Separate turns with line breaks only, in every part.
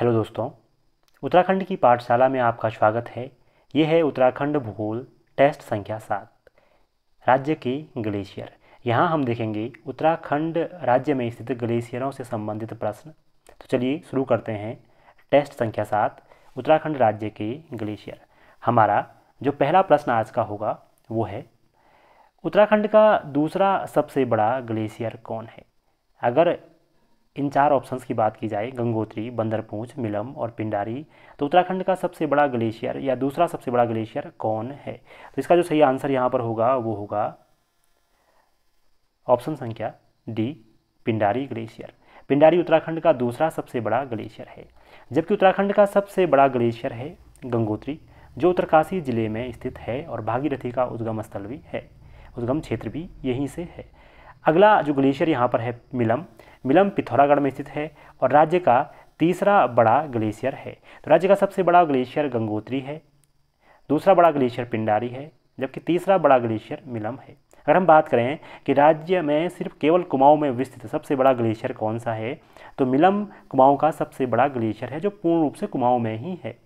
hello दोस्तों उत्तराखंड की पाठशाला में आपका स्वागत है ये है उत्तराखंड भूगोल टेस्ट संख्या सात राज्य के ग्लेशियर यहाँ हम देखेंगे उत्तराखंड राज्य में स्थित ग्लेशियरों से संबंधित प्रश्न तो चलिए शुरू करते हैं टेस्ट संख्या सात उत्तराखंड राज्य के ग्लेशियर हमारा जो पहला प्रश्न आज का होगा वो है उत्तराखंड का दूसरा सबसे बड़ा ग्लेशियर कौन है अगर इन चार ऑप्शंस की बात की जाए गंगोत्री बंदरपूँच मिलम और पिंडारी तो उत्तराखंड का सबसे बड़ा ग्लेशियर या दूसरा सबसे बड़ा ग्लेशियर कौन है तो इसका जो सही आंसर यहाँ पर होगा वो होगा ऑप्शन संख्या डी पिंडारी ग्लेशियर पिंडारी उत्तराखंड का दूसरा सबसे बड़ा ग्लेशियर है जबकि उत्तराखंड का सबसे बड़ा ग्लेशियर है गंगोत्री जो उत्तरकाशी जिले में स्थित है और भागीरथी का उद्गम स्थल भी है उद्गम क्षेत्र भी यहीं से है अगला जो ग्लेशियर यहाँ पर है मिलम मिलम पिथौरागढ़ में स्थित है और राज्य का तीसरा बड़ा ग्लेशियर है तो राज्य का सबसे बड़ा ग्लेशियर गंगोत्री है दूसरा बड़ा ग्लेशियर पिंडारी है जबकि तीसरा बड़ा ग्लेशियर मिलम है अगर हम बात करें कि राज्य में सिर्फ केवल कुमाऊँ में विस्तृत सबसे बड़ा ग्लेशियर कौन सा है तो मिलम कुमाऊँ का सबसे बड़ा ग्लेशियर है जो पूर्ण रूप से कुमाऊँ में ही है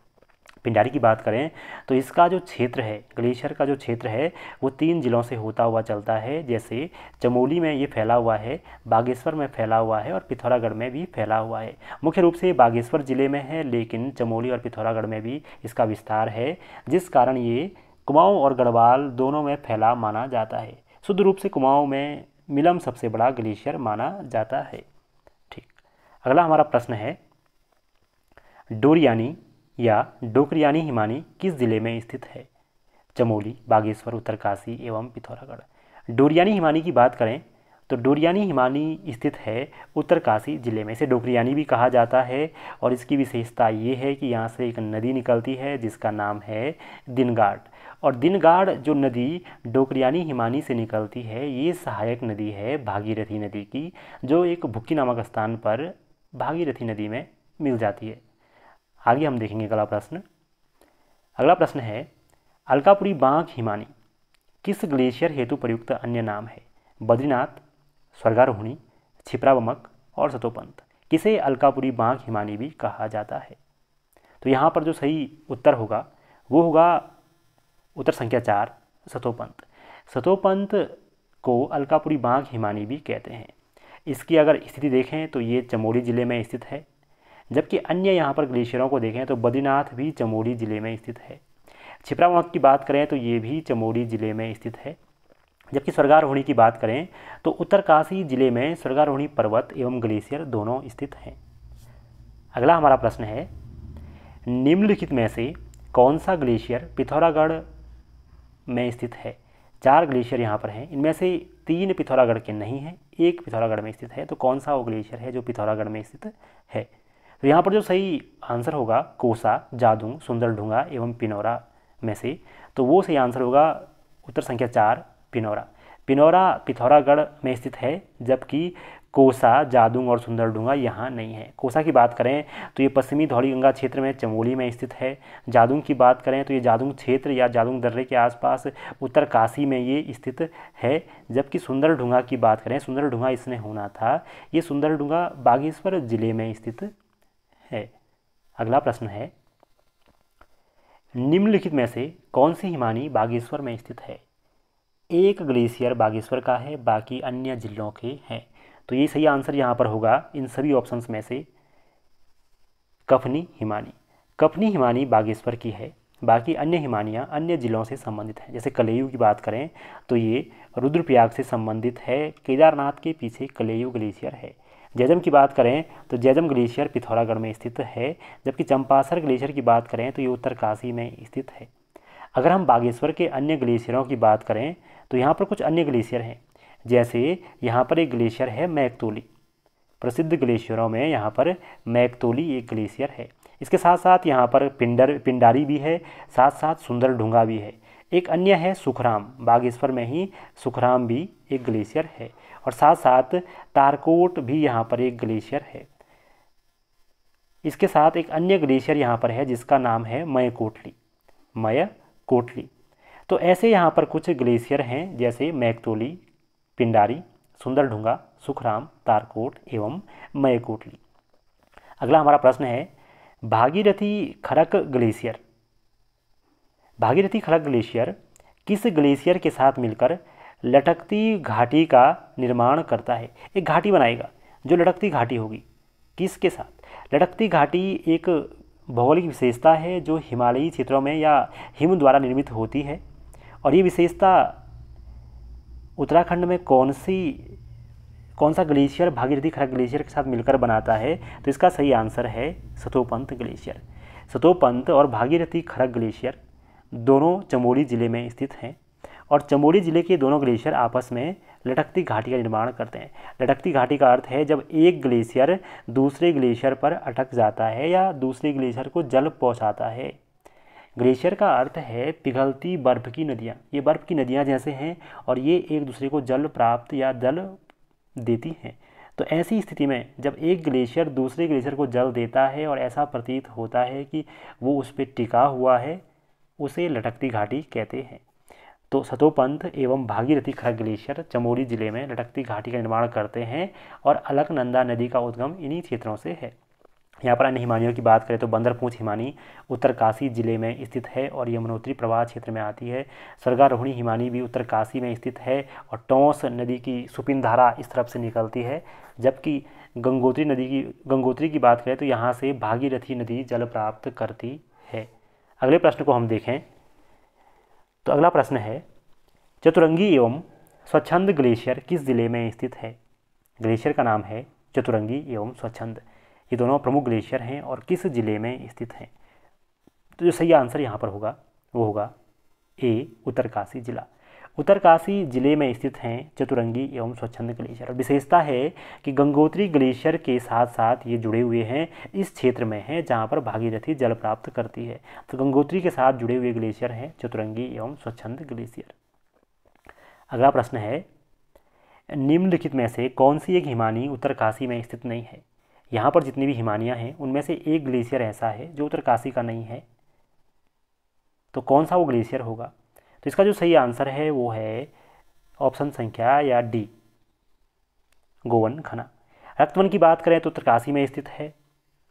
पिंडारी की बात करें तो इसका जो क्षेत्र है ग्लेशियर का जो क्षेत्र है वो तीन जिलों से होता हुआ चलता है जैसे चमोली में ये फैला हुआ है बागेश्वर में फैला हुआ है और पिथौरागढ़ में भी फैला हुआ है मुख्य रूप से बागेश्वर ज़िले में है लेकिन चमोली और पिथौरागढ़ में भी इसका विस्तार है जिस कारण ये कुमाऊँ और गढ़वाल दोनों में फैला माना जाता है शुद्ध रूप से कुमाऊँ में मिलम सबसे बड़ा ग्लेशियर माना जाता है ठीक अगला हमारा प्रश्न है डोरियानी या डोकरियानी हिमानी किस ज़िले में स्थित है चमोली बागेश्वर उत्तरकाशी एवं पिथौरागढ़ डोरियानी हिमानी की बात करें तो डोरियानी हिमानी स्थित है उत्तरकाशी ज़िले में इसे डोकरियानी भी कहा जाता है और इसकी विशेषता ये है कि यहाँ से एक नदी निकलती है जिसका नाम है दिनगाट और दिनगाड़ जो नदी डोकरियानी हिमानी से निकलती है ये सहायक नदी है भागीरथी नदी की जो एक भुक्की नामक स्थान पर भागीरथी नदी में मिल जाती है आगे हम देखेंगे अगला प्रश्न अगला प्रश्न है अलकापुरी बांक हिमानी किस ग्लेशियर हेतु प्रयुक्त अन्य नाम है बद्रीनाथ स्वर्गारोहिणी छिपरावमक और सतोपंत किसे अलकापुरी बांक हिमानी भी कहा जाता है तो यहाँ पर जो सही उत्तर होगा वो होगा उत्तर संख्या चार सतोपंत सतोपंत को अलकापुरी बांक हिमानी भी कहते हैं इसकी अगर स्थिति देखें तो ये चमोली ज़िले में स्थित है जबकि अन्य यहाँ पर ग्लेशियरों को देखें तो बद्रीनाथ भी चमोली ज़िले में स्थित है छिपरामुख की बात करें तो ये भी चमोली ज़िले में स्थित है जबकि स्वर्गारोहणी की बात करें तो उत्तरकाशी ज़िले में स्वर्गारोहणी पर्वत एवं ग्लेशियर दोनों स्थित हैं अगला हमारा प्रश्न है निम्नलिखित में से कौन सा ग्लेशियर पिथौरागढ़ में स्थित है चार ग्लेशियर यहाँ पर हैं इनमें से तीन पिथौरागढ़ के नहीं हैं एक पिथौरागढ़ में स्थित है तो कौन सा वो ग्लेशियर है जो पिथौरागढ़ में स्थित है तो यहाँ पर जो सही आंसर होगा कोसा जादुंग ढूंगा एवं पिनौरा में से तो वो सही आंसर होगा उत्तर संख्या चार पिनौरा पिनौरा पिथौरागढ़ में स्थित है जबकि कोसा जादुंग और ढूंगा यहाँ नहीं है कोसा की बात करें तो ये पश्चिमी धौली गंगा क्षेत्र में चमोली में स्थित है जादुंग की बात करें तो ये जादुंग क्षेत्र या जादुंग दर्रे के आसपास उत्तर काशी में ये स्थित है जबकि ढूंगा की बात करें ढूंगा इसने होना था ये ढूंगा बागेश्वर जिले में स्थित है अगला प्रश्न है निम्नलिखित में से कौन सी हिमानी बागेश्वर में स्थित है एक ग्लेशियर बागेश्वर का है बाकी अन्य जिलों के हैं तो ये सही आंसर यहाँ पर होगा इन सभी ऑप्शंस में से कफनी हिमानी कफनी हिमानी बागेश्वर की है बाकी अन्य हिमानियाँ अन्य जिलों से संबंधित हैं जैसे कलेयु की बात करें तो ये रुद्रप्रयाग से संबंधित है केदारनाथ के पीछे कलेयु ग्लेशियर है जैजम की बात करें तो जैजम ग्लेशियर पिथौरागढ़ में स्थित है जबकि चंपासर ग्लेशियर की बात करें तो ये उत्तरकाशी में स्थित है अगर हम बागेश्वर के अन्य ग्लेशियरों की बात करें तो यहाँ पर कुछ अन्य ग्लेशियर हैं जैसे यहाँ पर एक ग्लेशियर है मैकतोली प्रसिद्ध ग्लेशियरों में यहाँ पर मैकतोली एक ग्लेशियर है इसके साथ साथ यहाँ पर पिंडर पिंडारी भी है साथ साथ सुंदर ढूंगा भी है एक अन्य है सुखराम बागेश्वर में ही सुखराम भी एक ग्लेशियर है और साथ साथ तारकोट भी यहाँ पर एक ग्लेशियर है इसके साथ एक अन्य ग्लेशियर यहाँ पर है जिसका नाम है मय कोटली मय कोटली तो ऐसे यहाँ पर कुछ ग्लेशियर हैं जैसे मैकतोली पिंडारी सुंदरढूंगा सुखराम तारकोट एवं मय कोटली अगला हमारा प्रश्न है भागीरथी खरक ग्लेशियर भागीरथी खरक ग्लेशियर किस ग्लेशियर के साथ मिलकर लटकती घाटी का निर्माण करता है एक घाटी बनाएगा जो लटकती घाटी होगी किसके साथ लटकती घाटी एक भौगोलिक विशेषता है जो हिमालयी क्षेत्रों में या हिम द्वारा निर्मित होती है और ये विशेषता उत्तराखंड में कौन सी कौन सा ग्लेशियर भागीरथी खरा ग्लेशियर के साथ मिलकर बनाता है तो इसका सही आंसर है सतोपंत ग्लेशियर सतोपंत और भागीरथी खरक ग्लेशियर दोनों चमोली ज़िले में स्थित हैं और चमोली ज़िले के दोनों ग्लेशियर आपस में लटकती घाटी का निर्माण करते हैं लटकती घाटी का अर्थ है जब एक ग्लेशियर दूसरे ग्लेशियर पर अटक जाता है या दूसरे ग्लेशियर को जल पहुँचाता है ग्लेशियर का अर्थ है पिघलती बर्फ़ की नदियाँ ये बर्फ़ की नदियाँ जैसे हैं और ये एक दूसरे को जल प्राप्त या जल देती हैं तो ऐसी स्थिति में जब एक ग्लेशियर दूसरे ग्लेशियर को जल देता है और ऐसा प्रतीत होता है कि वो उस पर टिका हुआ है उसे लटकती घाटी कहते हैं तो सतोपंथ एवं भागीरथी खड़ग ग्लेशियर चमोली जिले में लटकती घाटी का निर्माण करते हैं और अलकनंदा नदी का उद्गम इन्हीं क्षेत्रों से है यहाँ पर अन्य हिमानियों की बात करें तो बंदरपूछ हिमानी उत्तरकाशी जिले में स्थित है और यमुनोत्री प्रवाह क्षेत्र में आती है स्वर्गारोहणी हिमानी भी उत्तरकाशी में स्थित है और टोंस नदी की सुपिन धारा इस तरफ से निकलती है जबकि गंगोत्री नदी की गंगोत्री की बात करें तो यहाँ से भागीरथी नदी जल प्राप्त करती है अगले प्रश्न को हम देखें तो अगला प्रश्न है चतुरंगी एवं स्वच्छंद ग्लेशियर किस जिले में स्थित है ग्लेशियर का नाम है चतुरंगी एवं स्वच्छंद ये दोनों प्रमुख ग्लेशियर हैं और किस ज़िले में स्थित हैं तो जो सही आंसर यहाँ पर होगा वो होगा ए उत्तरकाशी जिला उत्तरकाशी जिले में स्थित हैं चतुरंगी एवं स्वच्छंद ग्लेशियर और विशेषता है कि गंगोत्री ग्लेशियर के साथ साथ ये जुड़े हुए हैं इस क्षेत्र में हैं जहाँ पर भागीरथी जल प्राप्त करती है तो गंगोत्री के साथ जुड़े हुए ग्लेशियर हैं चतुरंगी एवं स्वच्छंद ग्लेशियर अगला प्रश्न है निम्नलिखित में से कौन सी एक हिमानी उत्तरकाशी में स्थित नहीं है यहाँ पर जितनी भी हिमानियाँ हैं उनमें से एक ग्लेशियर ऐसा है जो उत्तरकाशी का नहीं है तो कौन सा वो ग्लेशियर होगा तो इसका जो सही आंसर है वो है ऑप्शन संख्या या डी गोवन खना रक्तवन की बात करें तो उत्तरकाशी में स्थित है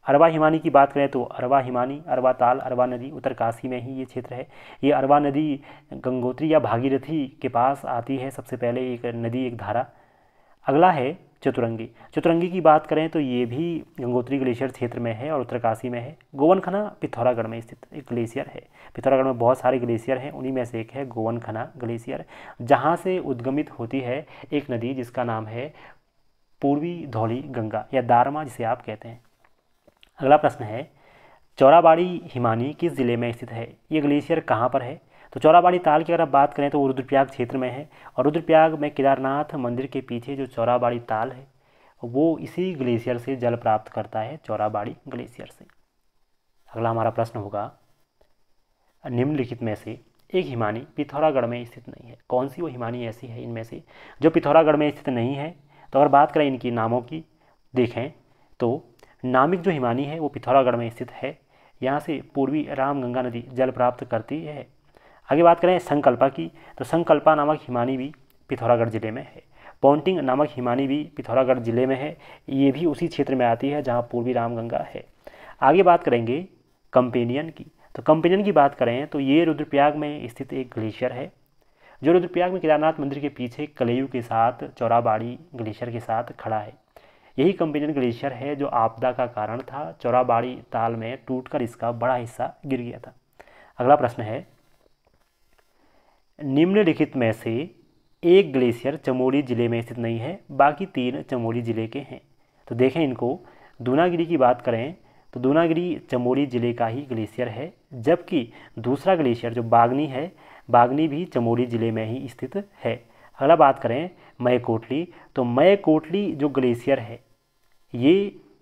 अरवा हिमानी की बात करें तो अरवा हिमानी अरवा ताल अरवा नदी उत्तरकाशी में ही ये क्षेत्र है ये अरवा नदी गंगोत्री या भागीरथी के पास आती है सबसे पहले एक नदी एक धारा अगला है चतुरंगी चतुरंगी की बात करें तो ये भी गंगोत्री ग्लेशियर क्षेत्र में है और उत्तरकाशी में है गोवनखना पिथौरागढ़ में स्थित एक ग्लेशियर है पिथौरागढ़ में बहुत सारे ग्लेशियर हैं उन्हीं में से एक है गोवनखना ग्लेशियर जहाँ से उद्गमित होती है एक नदी जिसका नाम है पूर्वी धौली गंगा या दारमा जिसे आप कहते हैं अगला प्रश्न है चौराबाड़ी हिमानी किस ज़िले में स्थित है ये ग्लेशियर कहाँ पर है तो चौराबाड़ी ताल की अगर आप बात करें तो रुद्रप्रयाग क्षेत्र में है और रुद्रप्रयाग में केदारनाथ मंदिर के पीछे जो चौराबाड़ी ताल है वो इसी ग्लेशियर से जल प्राप्त करता है चौराबाड़ी ग्लेशियर से अगला हमारा प्रश्न होगा निम्नलिखित में से एक हिमानी पिथौरागढ़ में स्थित नहीं है कौन सी वो हिमानी ऐसी है इनमें से जो पिथौरागढ़ में स्थित नहीं है तो अगर बात करें इनकी नामों की देखें तो नामिक जो हिमानी है वो पिथौरागढ़ में स्थित है यहाँ से पूर्वी रामगंगा नदी जल प्राप्त करती है आगे बात करें संकल्पा की तो संकल्पा नामक हिमानी भी पिथौरागढ़ ज़िले में है पॉन्टिंग नामक हिमानी भी पिथौरागढ़ ज़िले में है ये भी उसी क्षेत्र में आती है जहाँ पूर्वी रामगंगा है आगे बात करेंगे कंपेनियन की तो कंपेनियन की बात करें तो ये रुद्रप्रयाग में स्थित एक ग्लेशियर है जो रुद्रप्रयाग में केदारनाथ मंदिर के पीछे कलेयू के साथ चौराबाड़ी ग्लेशियर के साथ खड़ा है यही कंपेनियन ग्लेशियर है जो आपदा का कारण था चौराबाड़ी ताल में टूटकर इसका बड़ा हिस्सा गिर गया था अगला प्रश्न है निम्नलिखित में से एक ग्लेशियर चमोली ज़िले में स्थित नहीं है बाकी तीन चमोली ज़िले के हैं तो देखें इनको दूनागिरी की बात करें तो दूनागिरी चमोली ज़िले का ही ग्लेशियर है जबकि दूसरा ग्लेशियर जो बागनी है बागनी भी चमोली ज़िले में ही स्थित है अगला बात करें मय कोटली तो मय कोटली जो ग्लेशियर है ये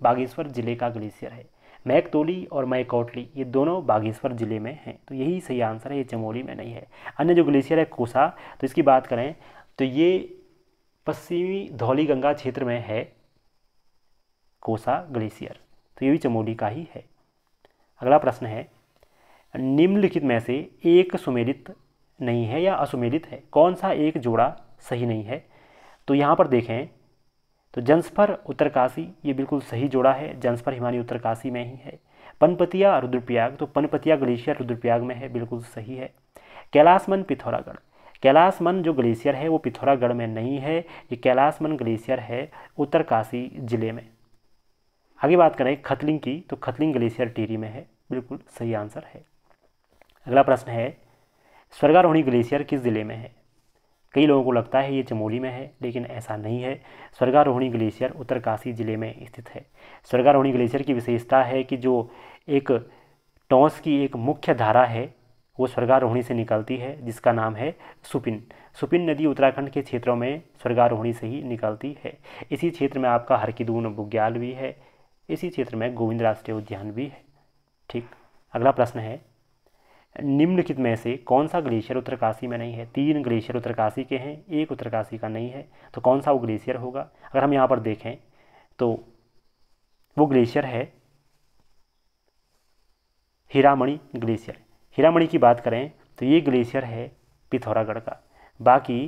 बागेश्वर ज़िले का ग्लेशियर है मैकतोली और मैकोटली ये दोनों बागेश्वर ज़िले में हैं तो यही सही आंसर है ये चमोली में नहीं है अन्य जो ग्लेशियर है कोसा तो इसकी बात करें तो ये पश्चिमी धौली गंगा क्षेत्र में है कोसा ग्लेशियर तो ये भी चमोली का ही है अगला प्रश्न है निम्नलिखित में से एक सुमेलित नहीं है या असुमेलित है कौन सा एक जोड़ा सही नहीं है तो यहाँ पर देखें तो जंसफर उत्तरकाशी ये बिल्कुल सही जोड़ा है जंसफर हिमानी उत्तरकाशी में ही है पनपतिया रुद्रप्रयाग तो पनपतिया ग्लेशियर रुद्रप्रयाग में है बिल्कुल सही है कैलाशमन पिथौरागढ़ कैलाशमन जो ग्लेशियर है वो पिथौरागढ़ में नहीं है ये कैलाशमन ग्लेशियर है उत्तरकाशी जिले में आगे बात करें खतलिंग की तो खतलिंग ग्लेशियर टीरी में है बिल्कुल सही आंसर है अगला प्रश्न है स्वर्गारोहणी ग्लेशियर किस जिले में है कई लोगों को लगता है ये चमोली में है लेकिन ऐसा नहीं है स्वर्गारोहिणी ग्लेशियर उत्तरकाशी जिले में स्थित है स्वर्गारोहिणी ग्लेशियर की विशेषता है कि जो एक टॉस की एक मुख्य धारा है वो स्वर्गारोहिणी से निकलती है जिसका नाम है सुपिन सुपिन नदी उत्तराखंड के क्षेत्रों में स्वर्गारोहिणी से ही निकलती है इसी क्षेत्र में आपका हरकिदून बुग्याल भी है इसी क्षेत्र में गोविंद राष्ट्रीय उद्यान भी है ठीक अगला प्रश्न है निम्नलिखित में से कौन सा ग्लेशियर उत्तरकाशी में नहीं है तीन ग्लेशियर उत्तरकाशी के हैं एक उत्तरकाशी का नहीं है तो कौन सा वो ग्लेशियर होगा अगर हम यहाँ पर देखें तो वो ग्लेशियर है हीरामणि ग्लेशियर हीरामणि की बात करें तो ये ग्लेशियर है पिथौरागढ़ का बाकी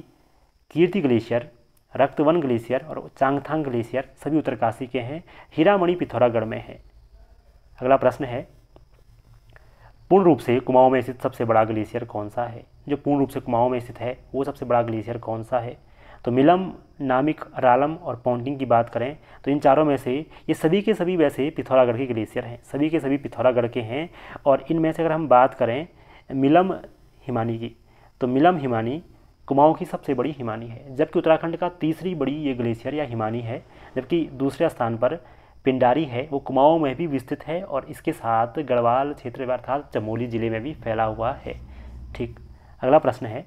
कीर्ति ग्लेशियर रक्तवन ग्लेशियर और चांगथांग ग्लेशियर सभी उत्तरकाशी के हैं हीरामणि पिथौरागढ़ में है अगला प्रश्न है पूर्ण रूप से कुमाऊं में स्थित सबसे बड़ा ग्लेशियर कौन सा है जो पूर्ण रूप से कुमाऊं में स्थित है वो सबसे बड़ा ग्लेशियर कौन सा है तो मिलम नामिक रालम और पौंटिंग की बात करें तो इन चारों में से ये सभी के सभी वैसे पिथौरागढ़ के ग्लेशियर हैं सभी के सभी पिथौरागढ़ के हैं और इनमें से अगर हम बात करें मिलम हिमानी की तो मिलम हिमानी कुमाऊं की सबसे बड़ी हिमानी है जबकि उत्तराखंड का तीसरी बड़ी ये ग्लेशियर या हिमानी है जबकि दूसरे स्थान पर पिंडारी है वो कुमाऊं में भी विस्तृत है और इसके साथ गढ़वाल क्षेत्र अर्थात चमोली जिले में भी फैला हुआ है ठीक अगला प्रश्न है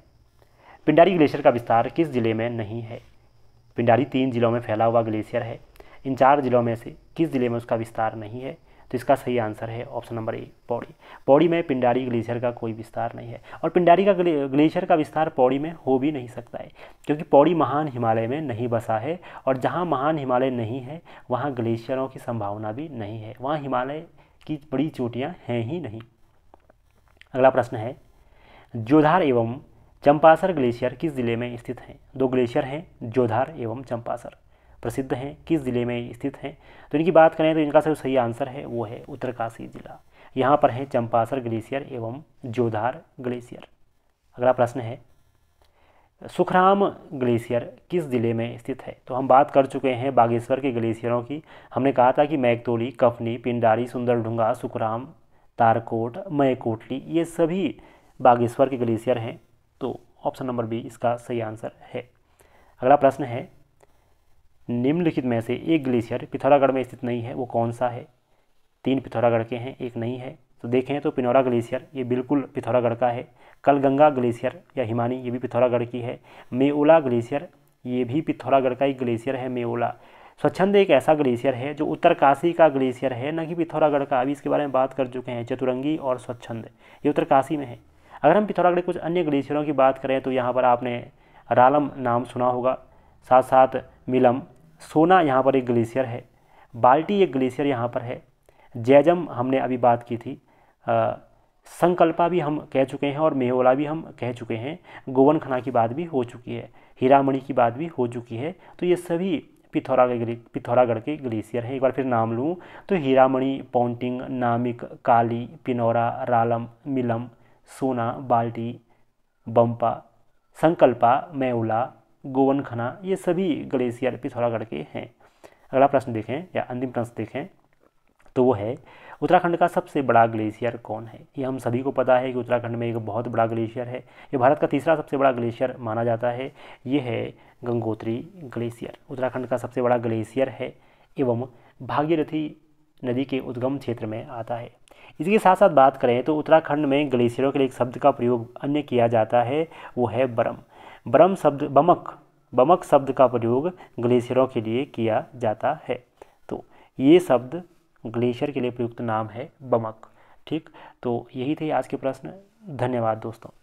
पिंडारी ग्लेशियर का विस्तार किस जिले में नहीं है पिंडारी तीन जिलों में फैला हुआ ग्लेशियर है इन चार जिलों में से किस जिले में उसका विस्तार नहीं है तो इसका सही आंसर है option number A Pauri Pauri में पिंडारी ग्लेशियर का कोई विस्तार नहीं है और पिंडारी का ग्लेशियर का विस्तार पौड़ी में हो भी नहीं सकता है क्योंकि पौड़ी महान हिमालय में नहीं बसा है और जहाँ महान हिमालय नहीं है वहाँ ग्लेशियरों की संभावना भी नहीं है वहाँ हिमालय की बड़ी चोटियाँ हैं ही नहीं अगला प्रश्न है जोधार एवं चंपासर ग्लेशियर किस जिले में स्थित हैं दो ग्लेशियर हैं जोधार एवं चंपासर प्रसिद्ध हैं किस ज़िले में स्थित हैं तो इनकी बात करें तो इनका सबसे सही आंसर है वो है उत्तरकाशी ज़िला यहाँ पर है चंपासर ग्लेशियर एवं जोधार ग्लेशियर अगला प्रश्न है सुखराम ग्लेशियर किस ज़िले में स्थित है तो हम बात कर चुके हैं बागेश्वर के ग्लेशियरों की हमने कहा था कि मैकतोली कफनी पिंडारी सुंदरढुंगा सुखराम तारकोट मयकोटली ये सभी बागेश्वर के ग्लेशियर हैं तो ऑप्शन नंबर बी इसका सही आंसर है अगला प्रश्न है निम्नलिखित में से एक ग्लेशियर पिथौरागढ़ में स्थित नहीं है वो कौन सा है तीन पिथौरागढ़ के हैं एक नहीं है तो देखें तो पिनौरा ग्लेशियर ये बिल्कुल पिथौरागढ़ का है कलगंगा ग्लेशियर या हिमानी ये भी पिथौरागढ़ की है मेओला ग्लेशियर ये भी पिथौरागढ़ का एक ग्लेशियर है मेओला स्वच्छंद एक ऐसा ग्लेशियर है जो उत्तरकाशी का ग्लेशियर है न कि पिथौरागढ़ का अभी इसके बारे में बात कर चुके हैं चतुरंगी और स्वच्छंद ये उत्तरकाशी में है अगर हम पिथौरागढ़ के कुछ अन्य ग्लेशियरों की बात करें तो यहाँ पर आपने रालम नाम सुना होगा साथ साथ मिलम सोना यहाँ पर एक ग्लेशियर है बाल्टी एक ग्लेशियर यहाँ पर है जैजम हमने अभी बात की थी आ, संकल्पा भी हम कह चुके हैं और मेहोला भी हम कह चुके हैं गोवनखना की बात भी हो चुकी है हीरामणि की बात भी हो चुकी है तो ये सभी पिथौरा पिथौरागढ़ के ग्लेशियर हैं एक बार फिर नाम लूँ तो हीरामणि पॉन्टिंग नामिक काली पिनौरा रालम मिलम सोना बाल्टी बम्पा संकल्पा मेउला गोवन खना ये सभी ग्लेशियर पिथौरागढ़ के हैं अगला प्रश्न देखें या अंतिम प्रश्न देखें तो वो है उत्तराखंड का सबसे बड़ा ग्लेशियर कौन है ये हम सभी को पता है कि उत्तराखंड में एक बहुत बड़ा ग्लेशियर है ये भारत का तीसरा सबसे बड़ा ग्लेशियर माना जाता है ये है गंगोत्री ग्लेशियर उत्तराखंड का सबसे बड़ा ग्लेशियर है एवं भागीरथी नदी के उद्गम क्षेत्र में आता है इसके साथ साथ बात करें तो उत्तराखंड में ग्लेशियरों के लिए एक शब्द का प्रयोग अन्य किया जाता है वो है बरम ब्रम शब्द बमक बमक शब्द का प्रयोग ग्लेशियरों के लिए किया जाता है तो ये शब्द ग्लेशियर के लिए प्रयुक्त नाम है बमक ठीक तो यही थे आज के प्रश्न धन्यवाद दोस्तों